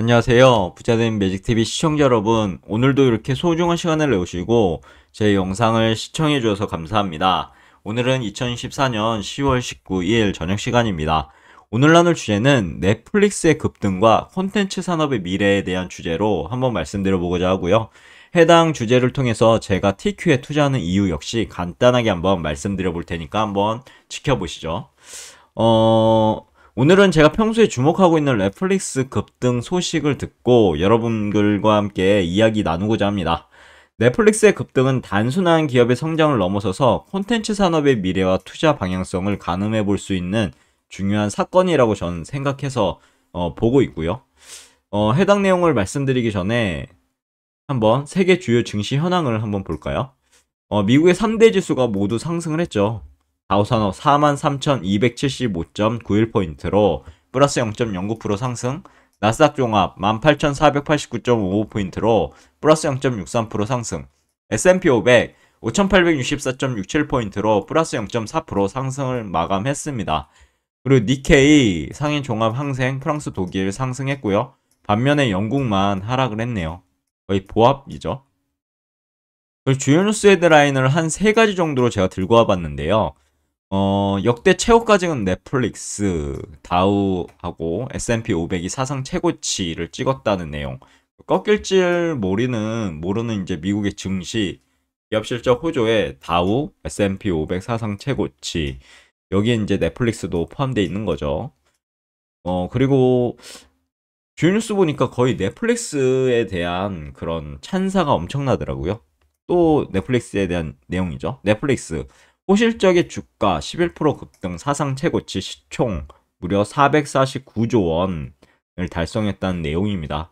안녕하세요 부자된 매직TV 시청자 여러분 오늘도 이렇게 소중한 시간을 내오시고 제 영상을 시청해 주셔서 감사합니다 오늘은 2014년 10월 19일 저녁 시간입니다 오늘 나눌 주제는 넷플릭스의 급등과 콘텐츠 산업의 미래에 대한 주제로 한번 말씀드려보고자 하고요 해당 주제를 통해서 제가 TQ에 투자하는 이유 역시 간단하게 한번 말씀드려 볼 테니까 한번 지켜보시죠 어... 오늘은 제가 평소에 주목하고 있는 넷플릭스 급등 소식을 듣고 여러분들과 함께 이야기 나누고자 합니다. 넷플릭스의 급등은 단순한 기업의 성장을 넘어서서 콘텐츠 산업의 미래와 투자 방향성을 가늠해 볼 수 있는 중요한 사건이라고 저는 생각해서 어, 보고 있고요. 어, 해당 내용을 말씀드리기 전에 한번 세계 주요 증시 현황을 한번 볼까요? 어, 미국의 3대 지수가 모두 상승을 했죠. 다우산업 43,275.91포인트로 플러스 0.09% 상승, 나스닥 종합 18,489.55포인트로 플러스 0.63% 상승, S&P 500 5,864.67포인트로 플러스 0.4% 상승을 마감했습니다. 그리고 니케이 상인 종합 항생 프랑스 독일 상승했고요. 반면에 영국만 하락을 했네요. 거의 보합이죠. 주요 뉴스 헤드라인을 한 세 가지 정도로 제가 들고 와봤는데요. 어, 역대 최고까지는 넷플릭스, 다우하고 S&P 500이 사상 최고치를 찍었다는 내용. 꺾일줄 모르는 모르는 이제 미국의 증시 기업 실적 호조에 다우, S&P 500 사상 최고치. 여기에 이제 넷플릭스도 포함되어 있는 거죠. 어, 그리고 주 뉴스 보니까 거의 넷플릭스에 대한 그런 찬사가 엄청나더라고요. 또 넷플릭스에 대한 내용이죠. 넷플릭스 호실적의 주가 11% 급등 사상 최고치 시총 무려 449조 원을 달성했다는 내용입니다.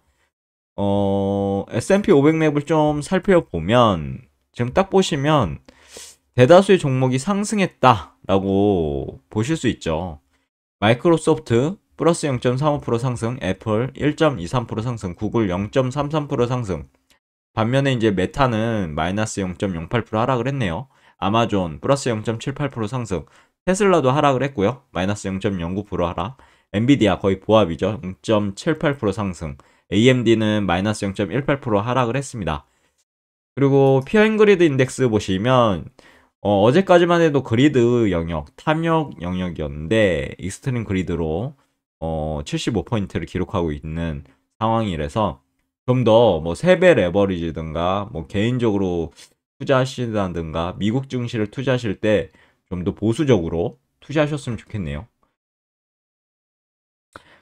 어, S&P 500 맵을 좀 살펴보면 지금 딱 보시면 대다수의 종목이 상승했다라고 보실 수 있죠. 마이크로소프트 플러스 0.35% 상승, 애플 1.23% 상승, 구글 0.33% 상승. 반면에 이제 메타는 마이너스 0.08% 하락을 했네요. 아마존 플러스 0.78% 상승, 테슬라도 하락을 했고요. 마이너스 0.09% 하락, 엔비디아 거의 보합이죠. 0.78% 상승, AMD는 마이너스 0.18% 하락을 했습니다. 그리고 피어인그리드 인덱스 보시면 어, 제까지만 해도 그리드 영역, 탐욕 영역이었는데 익스트림 그리드로 어, 75포인트를 기록하고 있는 상황이라서 좀 더 뭐 세배 레버리지든가 뭐 개인적으로 투자하시다든가 미국 증시를 투자하실 때 좀 더 보수적으로 투자하셨으면 좋겠네요.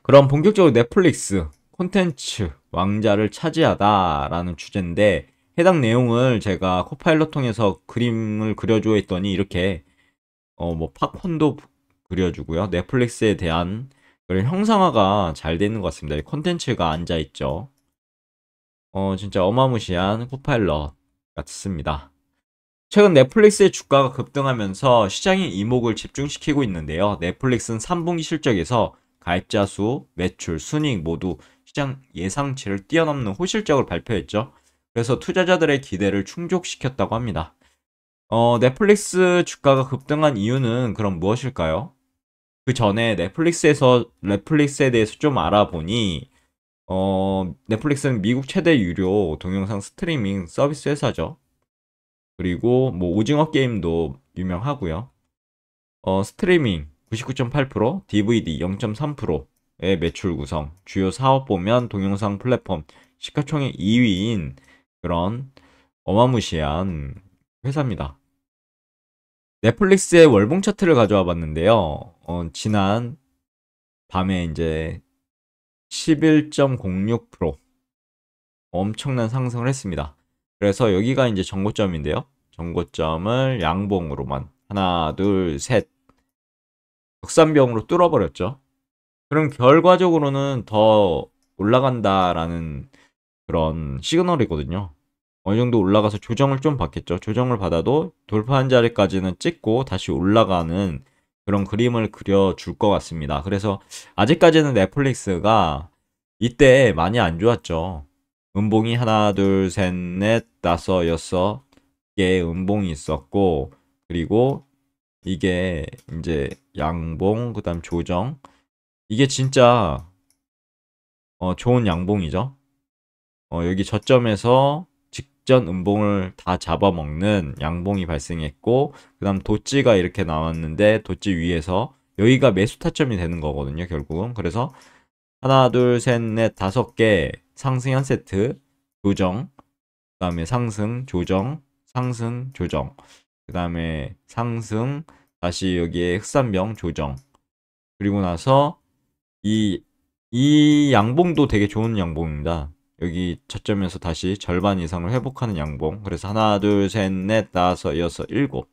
그럼 본격적으로 넷플릭스 콘텐츠 왕자를 차지하다라는 주제인데 해당 내용을 제가 코파일럿 통해서 그림을 그려줘 했더니 이렇게 어뭐 팝콘도 그려주고요. 넷플릭스에 대한 그런 형상화가 잘 되는 것 같습니다. 콘텐츠가 앉아있죠. 어 진짜 어마무시한 코파일럿 같습니다. 최근 넷플릭스의 주가가 급등하면서 시장의 이목을 집중시키고 있는데요. 넷플릭스는 3분기 실적에서 가입자 수, 매출, 순익 모두 시장 예상치를 뛰어넘는 호실적을 발표했죠. 그래서 투자자들의 기대를 충족시켰다고 합니다. 어, 넷플릭스 주가가 급등한 이유는 그럼 무엇일까요? 그 전에 넷플릭스에서 넷플릭스에 대해서 좀 알아보니 어, 넷플릭스는 미국 최대 유료 동영상 스트리밍 서비스 회사죠. 그리고 뭐 오징어 게임도 유명하고요. 어, 스트리밍 99.8%, DVD 0.3%의 매출 구성. 주요 사업 보면 동영상 플랫폼 시가총액 2위인 그런 어마무시한 회사입니다. 넷플릭스의 월봉 차트를 가져와 봤는데요. 어, 지난 밤에 이제 11.06% 엄청난 상승을 했습니다. 그래서 여기가 이제 전고점인데요전고점을 양봉으로만 하나, 둘, 셋 역산병으로 뚫어버렸죠. 그럼 결과적으로는 더 올라간다라는 그런 시그널이거든요. 어느 정도 올라가서 조정을 좀 받겠죠. 조정을 받아도 돌파한 자리까지는 찍고 다시 올라가는 그런 그림을 그려줄 것 같습니다. 그래서 아직까지는 넷플릭스가 이때 많이 안 좋았죠. 음봉이 하나, 둘, 셋, 넷, 다섯, 여섯 개의 음봉이 있었고 그리고 이게 이제 양봉, 그 다음 조정 이게 진짜 어, 좋은 양봉이죠. 어, 여기 저점에서 직전 음봉을 다 잡아먹는 양봉이 발생했고 그 다음 도찌가 이렇게 나왔는데 도찌 위에서 여기가 매수 타점이 되는 거거든요 결국은 그래서 하나 둘 셋 넷 다섯 개 상승 한 세트 조정 그 다음에 상승 조정 상승 조정 그 다음에 상승 다시 여기에 흑산병 조정 그리고 나서 이, 이 양봉도 되게 좋은 양봉입니다 여기 저점에서 다시 절반 이상을 회복하는 양봉 그래서 하나 둘 셋 넷 다섯 여섯 일곱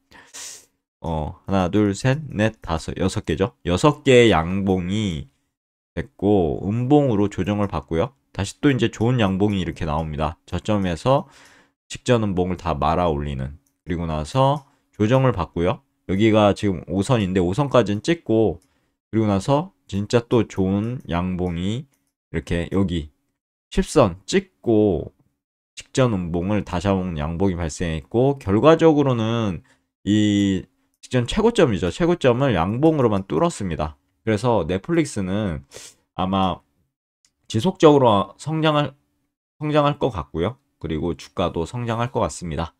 어 하나 둘 셋 넷 다섯 여섯 개죠 여섯 개의 양봉이 됐고 음봉으로 조정을 받고요 다시 또 이제 좋은 양봉이 이렇게 나옵니다 저점에서 직전 음봉을 다 말아 올리는 그리고 나서 조정을 받고요 여기가 지금 5선인데 5선까지는 찍고 그리고 나서 진짜 또 좋은 양봉이 이렇게 여기 10선 찍고 직전 음봉을 다샤옹 양봉이 발생했고 결과적으로는 이 직전 최고점이죠. 최고점을 양봉으로만 뚫었습니다. 그래서 넷플릭스는 아마 지속적으로 성장할 성장할 것 같고요. 그리고 주가도 성장할 것 같습니다.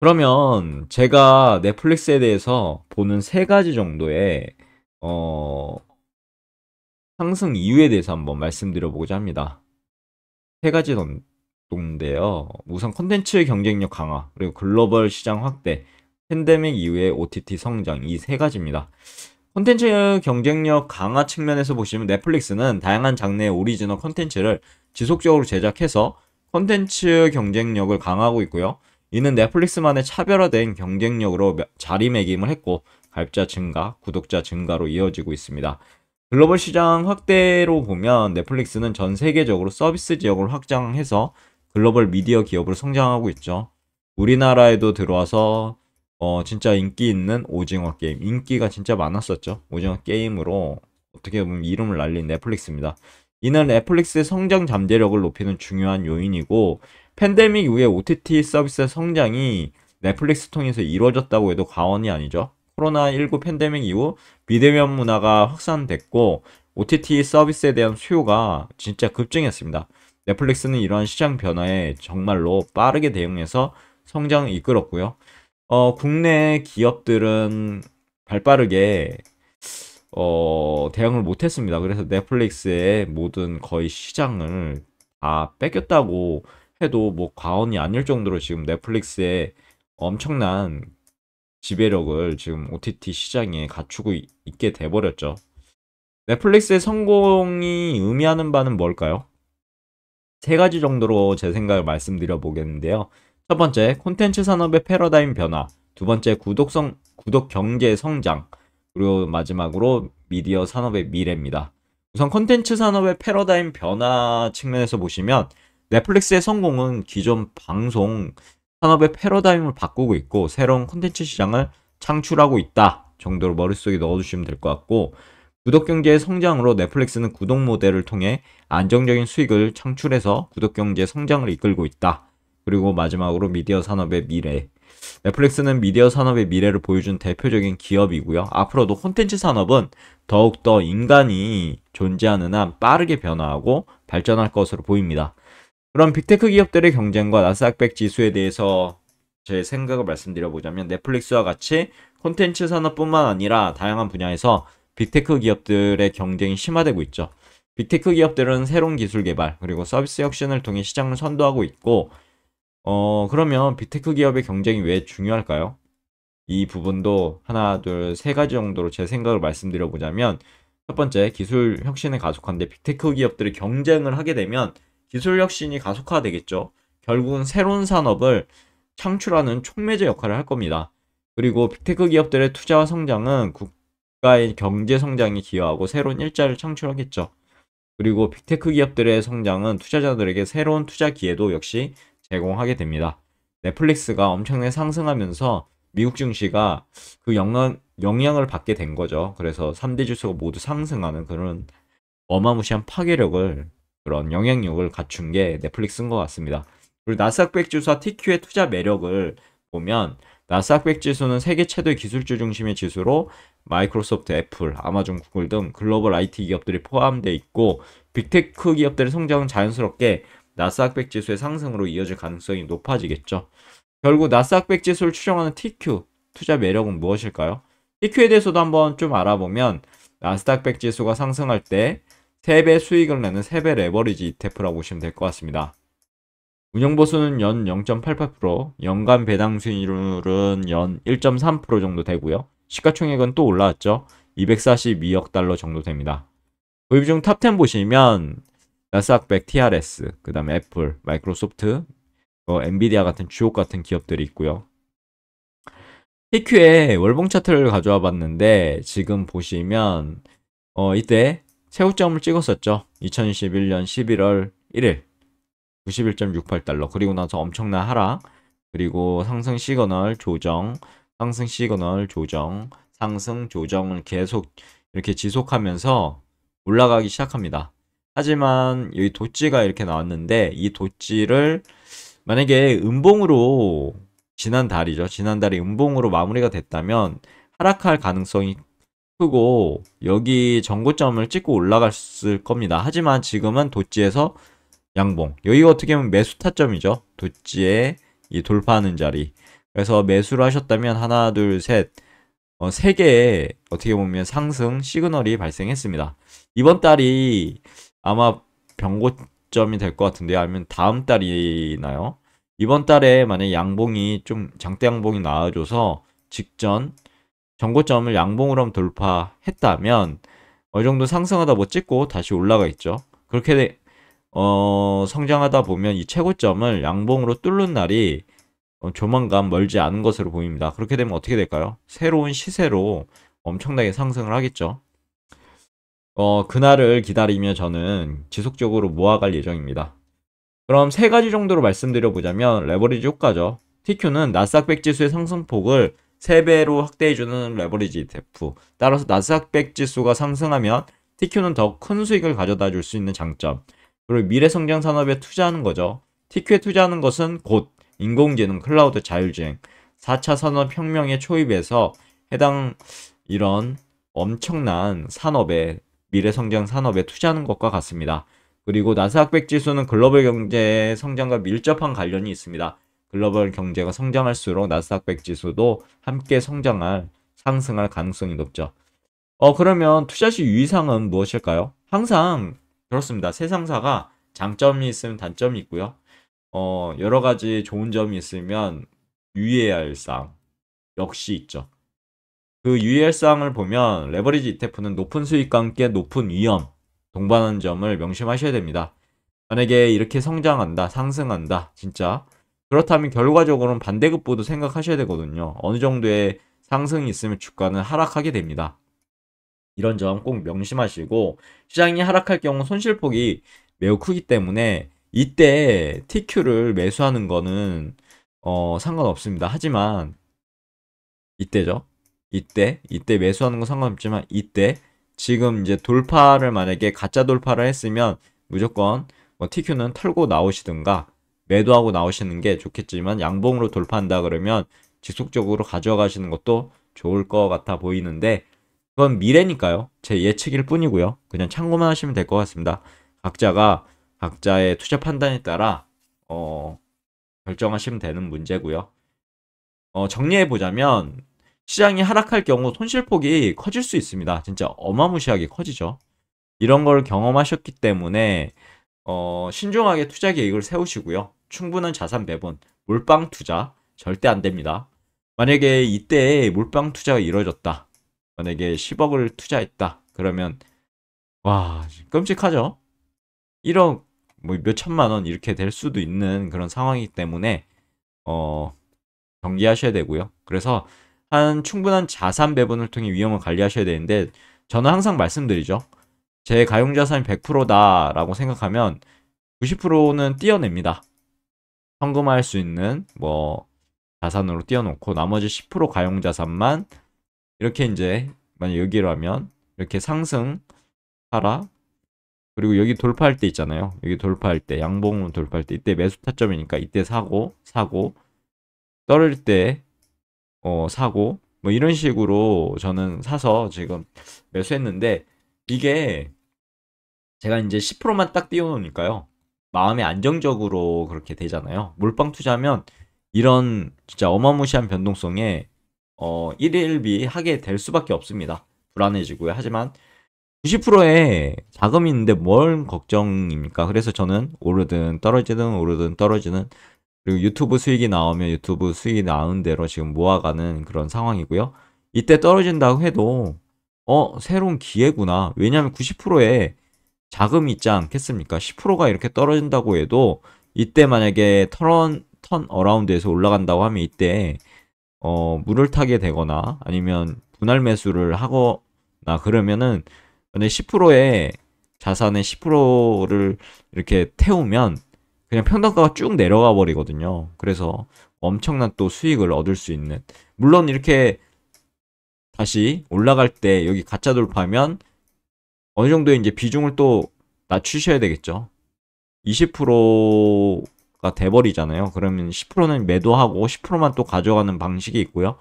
그러면 제가 넷플릭스에 대해서 보는 세 가지 정도의 어, 상승 이유에 대해서 한번 말씀드려보고자 합니다. 세 가지 논인데요. 우선 콘텐츠의 경쟁력 강화, 그리고 글로벌 시장 확대, 팬데믹 이후의 OTT 성장 이 세 가지입니다. 콘텐츠 경쟁력 강화 측면에서 보시면 넷플릭스는 다양한 장르의 오리지널 콘텐츠를 지속적으로 제작해서 콘텐츠 경쟁력을 강화하고 있고요. 이는 넷플릭스만의 차별화된 경쟁력으로 자리매김을 했고 가입자 증가, 구독자 증가로 이어지고 있습니다. 글로벌 시장 확대로 보면 넷플릭스는 전 세계적으로 서비스 지역을 확장해서 글로벌 미디어 기업으로 성장하고 있죠. 우리나라에도 들어와서 어 진짜 인기 있는 오징어 게임 인기가 진짜 많았었죠. 오징어 게임으로 어떻게 보면 이름을 날린 넷플릭스입니다. 이는 넷플릭스의 성장 잠재력을 높이는 중요한 요인이고 팬데믹 이후에 OTT 서비스의 성장이 넷플릭스 통해서 이루어졌다고 해도 과언이 아니죠. 코로나19 팬데믹 이후 비대면 문화가 확산됐고 OTT 서비스에 대한 수요가 진짜 급증했습니다. 넷플릭스는 이러한 시장 변화에 정말로 빠르게 대응해서 성장을 이끌었고요. 어, 국내 기업들은 발빠르게 어, 대응을 못했습니다. 그래서 넷플릭스의 모든 거의 시장을 다 뺏겼다고 해도 뭐 과언이 아닐 정도로 지금 넷플릭스에 엄청난 지배력을 지금 OTT 시장에 갖추고 있게 돼버렸죠. 넷플릭스의 성공이 의미하는 바는 뭘까요? 세 가지 정도로 제 생각을 말씀드려 보겠는데요. 첫 번째, 콘텐츠 산업의 패러다임 변화. 두 번째, 구독성, 구독 경제 성장. 그리고 마지막으로 미디어 산업의 미래입니다. 우선 콘텐츠 산업의 패러다임 변화 측면에서 보시면 넷플릭스의 성공은 기존 방송 산업의 패러다임을 바꾸고 있고 새로운 콘텐츠 시장을 창출하고 있다 정도로 머릿속에 넣어주시면 될 것 같고 구독경제의 성장으로 넷플릭스는 구독 모델을 통해 안정적인 수익을 창출해서 구독경제 성장을 이끌고 있다. 그리고 마지막으로 미디어 산업의 미래 넷플릭스는 미디어 산업의 미래를 보여준 대표적인 기업이고요. 앞으로도 콘텐츠 산업은 더욱더 인간이 존재하는 한 빠르게 변화하고 발전할 것으로 보입니다. 그럼 빅테크 기업들의 경쟁과 나스닥백 지수에 대해서 제 생각을 말씀드려보자면 넷플릭스와 같이 콘텐츠 산업뿐만 아니라 다양한 분야에서 빅테크 기업들의 경쟁이 심화되고 있죠. 빅테크 기업들은 새로운 기술 개발 그리고 서비스 혁신을 통해 시장을 선도하고 있고 어 그러면 빅테크 기업의 경쟁이 왜 중요할까요? 이 부분도 하나 둘 세 가지 정도로 제 생각을 말씀드려보자면 첫 번째 기술 혁신의 가속화인데 빅테크 기업들이 경쟁을 하게 되면 기술 혁신이 가속화되겠죠. 결국은 새로운 산업을 창출하는 촉매제 역할을 할 겁니다. 그리고 빅테크 기업들의 투자와 성장은 국가의 경제 성장에 기여하고 새로운 일자를 창출하겠죠. 그리고 빅테크 기업들의 성장은 투자자들에게 새로운 투자 기회도 역시 제공하게 됩니다. 넷플릭스가 엄청나게 상승하면서 미국 증시가 그 영향, 영향을 받게 된 거죠. 그래서 3대 주수가 모두 상승하는 그런 어마무시한 파괴력을 그런 영향력을 갖춘 게 넷플릭스인 것 같습니다. 그리고 나스닥 백지수와 TQ의 투자 매력을 보면 나스닥 백지수는 세계 최대 기술주 중심의 지수로 마이크로소프트, 애플, 아마존, 구글 등 글로벌 IT 기업들이 포함되어 있고 빅테크 기업들의 성장은 자연스럽게 나스닥 백지수의 상승으로 이어질 가능성이 높아지겠죠. 결국 나스닥 백지수를 추정하는 TQ 투자 매력은 무엇일까요? TQ에 대해서도 한번 좀 알아보면 나스닥 백지수가 상승할 때 3배 수익을 내는 3배 레버리지 ETF라고 보시면 될 것 같습니다. 운영보수는 연 0.88%, 연간 배당 수익률은 연 1.3% 정도 되고요. 시가총액은 또 올라왔죠. 242억 달러 정도 됩니다. 구입 중탑10 보시면 나스닥백 TRS, 그 다음에 애플, 마이크로소프트, 어, 엔비디아 같은 주옥 같은 기업들이 있고요. p q 에 월봉 차트를 가져와 봤는데 지금 보시면 어, 이때 최고점을 찍었었죠. 2021년 11월 1일 91.68달러 그리고 나서 엄청난 하락 그리고 상승 시그널 조정 상승 시그널 조정 상승 조정을 계속 이렇게 지속하면서 올라가기 시작합니다. 하지만 여기 도찌가 이렇게 나왔는데 이 도찌를 만약에 음봉으로 지난달이죠. 지난달이 음봉으로 마무리가 됐다면 하락할 가능성이 크고 여기 정고점을 찍고 올라갔을 겁니다. 하지만 지금은 도지에서 양봉 여기가 어떻게 보면 매수 타점이죠. 도지에이 돌파하는 자리 그래서 매수를 하셨다면 하나 둘셋 어, 개의 어떻게 보면 상승 시그널이 발생했습니다. 이번 달이 아마 병고점이 될 것 같은데요. 아니면 다음 달이나요? 이번 달에 만약 양봉이 좀 장대 양봉이 나와줘서 직전 전고점을 양봉으로 돌파했다면 어느 정도 상승하다 못 뭐 찍고 다시 올라가 있죠. 그렇게 어, 성장하다 보면 이 최고점을 양봉으로 뚫는 날이 어, 조만간 멀지 않은 것으로 보입니다. 그렇게 되면 어떻게 될까요? 새로운 시세로 엄청나게 상승을 하겠죠. 어, 그날을 기다리며 저는 지속적으로 모아갈 예정입니다. 그럼 세 가지 정도로 말씀드려 보자면 레버리지 효과죠. TQ는 나스닥 백지수의 상승폭을 3배로 확대해주는 레버리지 ETF. 따라서 나스닥100 지수가 상승하면 TQ는 더 큰 수익을 가져다 줄 수 있는 장점. 그리고 미래 성장 산업에 투자하는 거죠. TQ에 투자하는 것은 곧 인공지능, 클라우드, 자율주행, 4차 산업혁명의 초입에서 해당 이런 엄청난 산업에 미래 성장 산업에 투자하는 것과 같습니다. 그리고 나스닥100 지수는 글로벌 경제의 성장과 밀접한 관련이 있습니다. 글로벌 경제가 성장할수록 나스닥 백 지수도 함께 성장할 상승할 가능성이 높죠. 어 그러면 투자 시 유의사항은 무엇일까요? 항상 그렇습니다. 세 상사가 장점이 있으면 단점이 있고요. 어 여러 가지 좋은 점이 있으면 유의해야 할 사항 역시 있죠. 그 유의할 사항을 보면 레버리지 이테프는 높은 수익과 함께 높은 위험 동반한 점을 명심하셔야 됩니다. 만약에 이렇게 성장한다, 상승한다, 진짜 그렇다면 결과적으로는 반대급부도 생각하셔야 되거든요. 어느 정도의 상승이 있으면 주가는 하락하게 됩니다. 이런 점 꼭 명심하시고 시장이 하락할 경우 손실폭이 매우 크기 때문에 이때 TQ를 매수하는 거는 어, 상관없습니다. 하지만 이때죠. 이때 이때 매수하는 건 상관없지만 이때 지금 이제 돌파를 만약에 가짜 돌파를 했으면 무조건 뭐 TQ는 털고 나오시든가 매도하고 나오시는 게 좋겠지만 양봉으로 돌파한다 그러면 지속적으로 가져가시는 것도 좋을 것 같아 보이는데 그건 미래니까요. 제 예측일 뿐이고요. 그냥 참고만 하시면 될 것 같습니다. 각자가 각자의 투자 판단에 따라 어, 결정하시면 되는 문제고요. 어, 정리해 보자면 시장이 하락할 경우 손실폭이 커질 수 있습니다. 진짜 어마무시하게 커지죠. 이런 걸 경험하셨기 때문에 어, 신중하게 투자 계획을 세우시고요. 충분한 자산 배분, 몰빵 투자 절대 안 됩니다. 만약에 이때 몰빵 투자가 이루어졌다. 만약에 10억을 투자했다. 그러면 와 끔찍하죠. 1억 뭐 몇천만 원 이렇게 될 수도 있는 그런 상황이기 때문에 어 경계하셔야 되고요. 그래서 한 충분한 자산 배분을 통해 위험을 관리하셔야 되는데 저는 항상 말씀드리죠. 제 가용자산이 100%다라고 생각하면 90%는 띄어냅니다. 현금화할 수 있는 뭐 자산으로 띄어놓고 나머지 10% 가용자산만 이렇게 이제 만약 여기라면 이렇게 상승 하라 그리고 여기 돌파할 때 있잖아요. 여기 돌파할 때 양봉으로 돌파할 때 이때 매수 타점이니까 이때 사고 사고 떨을때 어, 사고 뭐 이런 식으로 저는 사서 지금 매수했는데 이게 제가 이제 10%만 딱 띄워놓으니까요. 마음이 안정적으로 그렇게 되잖아요. 몰빵 투자면 하 이런 진짜 어마무시한 변동성에 어, 1일비 하게 될 수밖에 없습니다. 불안해지고요. 하지만 90%의 자금이 있는데 뭘 걱정입니까? 그래서 저는 오르든 떨어지든 오르든 떨어지는 그리고 유튜브 수익이 나오면 유튜브 수익이 나온 대로 지금 모아가는 그런 상황이고요. 이때 떨어진다고 해도 어 새로운 기회구나 왜냐하면 90%의 자금이 있지 않겠습니까 10%가 이렇게 떨어진다고 해도 이때 만약에 턴, 턴 어라운드에서 올라간다고 하면 이때 어 물을 타게 되거나 아니면 분할 매수를 하거나 그러면은 10%의 자산의 10%를 이렇게 태우면 그냥 평당가가 쭉 내려가 버리거든요. 그래서 엄청난 또 수익을 얻을 수 있는 물론 이렇게 다시 올라갈 때 여기 가짜 돌파하면 어느 정도 이제 비중을 또 낮추셔야 되겠죠. 20%가 돼버리잖아요. 그러면 10%는 매도하고 10%만 또 가져가는 방식이 있고요.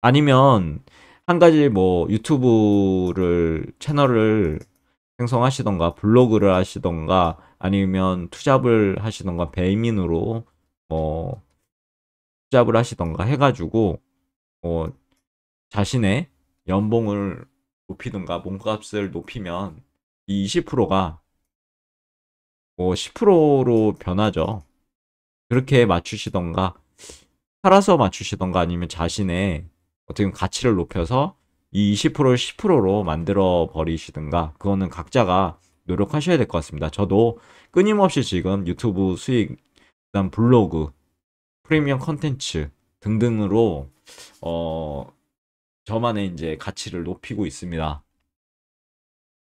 아니면 한 가지 뭐 유튜브를 채널을 생성하시던가 블로그를 하시던가 아니면 투잡을 하시던가 배민으로 뭐 투잡을 하시던가 해가지고 뭐 자신의 연봉을 높이든가 몸값을 높이면 이 20%가 뭐 10%로 변하죠. 그렇게 맞추시던가 팔아서 맞추시던가 아니면 자신의 어떻게 보면 가치를 높여서 이 20%를 10%로 만들어 버리시든가 그거는 각자가 노력하셔야 될 것 같습니다. 저도 끊임없이 지금 유튜브 수익, 그다음 블로그, 프리미엄 컨텐츠 등등으로 어 저만의 이제 가치를 높이고 있습니다.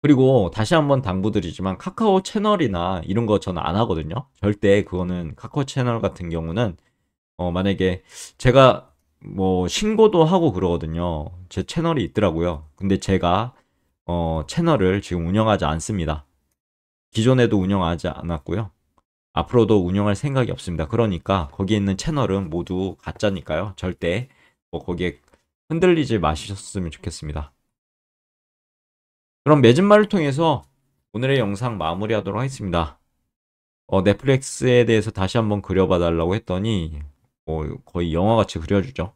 그리고 다시 한번 당부드리지만 카카오 채널이나 이런 거 저는 안 하거든요. 절대 그거는 카카오 채널 같은 경우는 어 만약에 제가 뭐 신고도 하고 그러거든요. 제 채널이 있더라고요. 근데 제가 어 채널을 지금 운영하지 않습니다. 기존에도 운영하지 않았고요. 앞으로도 운영할 생각이 없습니다. 그러니까 거기에 있는 채널은 모두 가짜니까요. 절대 뭐 거기에 흔들리지 마셨으면 좋겠습니다. 그럼 매진말을 통해서 오늘의 영상 마무리하도록 하겠습니다. 어, 넷플릭스에 대해서 다시 한번 그려봐 달라고 했더니 어, 거의 영화같이 그려주죠.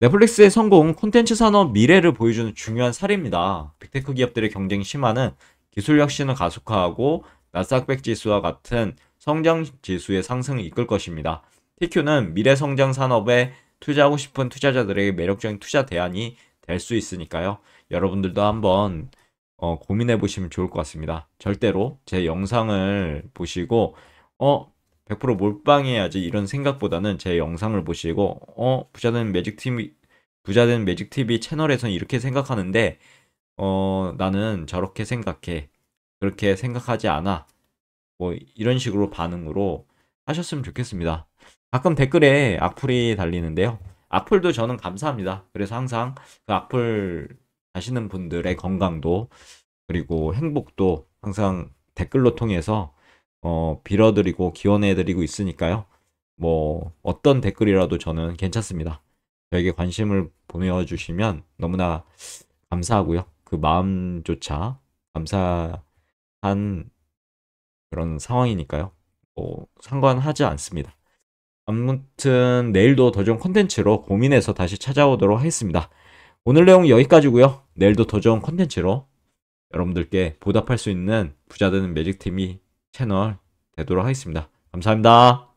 넷플릭스의 성공, 은 콘텐츠 산업 미래를 보여주는 중요한 사례입니다. 빅테크 기업들의 경쟁 심화는 기술 혁신을 가속화하고 나스닥 지수와 같은 성장 지수의 상승을 이끌 것입니다. TQ는 미래 성장 산업의 투자하고 싶은 투자자들에게 매력적인 투자 대안이 될 수 있으니까요. 여러분들도 한번 어, 고민해 보시면 좋을 것 같습니다. 절대로 제 영상을 보시고 어 100% 몰빵해야지 이런 생각보다는 제 영상을 보시고 어 부자된 매직 TV 부자된 매직 TV 채널에선 이렇게 생각하는데 어 나는 저렇게 생각해 그렇게 생각하지 않아 뭐 이런 식으로 반응으로 하셨으면 좋겠습니다. 가끔 댓글에 악플이 달리는데요. 악플도 저는 감사합니다. 그래서 항상 그 악플 하시는 분들의 건강도 그리고 행복도 항상 댓글로 통해서 어, 빌어드리고 기원해드리고 있으니까요. 뭐 어떤 댓글이라도 저는 괜찮습니다. 저에게 관심을 보내주시면 너무나 감사하고요. 그 마음조차 감사한 그런 상황이니까요. 뭐 상관하지 않습니다. 아무튼 내일도 더 좋은 컨텐츠로 고민해서 다시 찾아오도록 하겠습니다. 오늘 내용 여기까지고요. 내일도 더 좋은 컨텐츠로 여러분들께 보답할 수 있는 부자되는 매직TV 채널 되도록 하겠습니다. 감사합니다.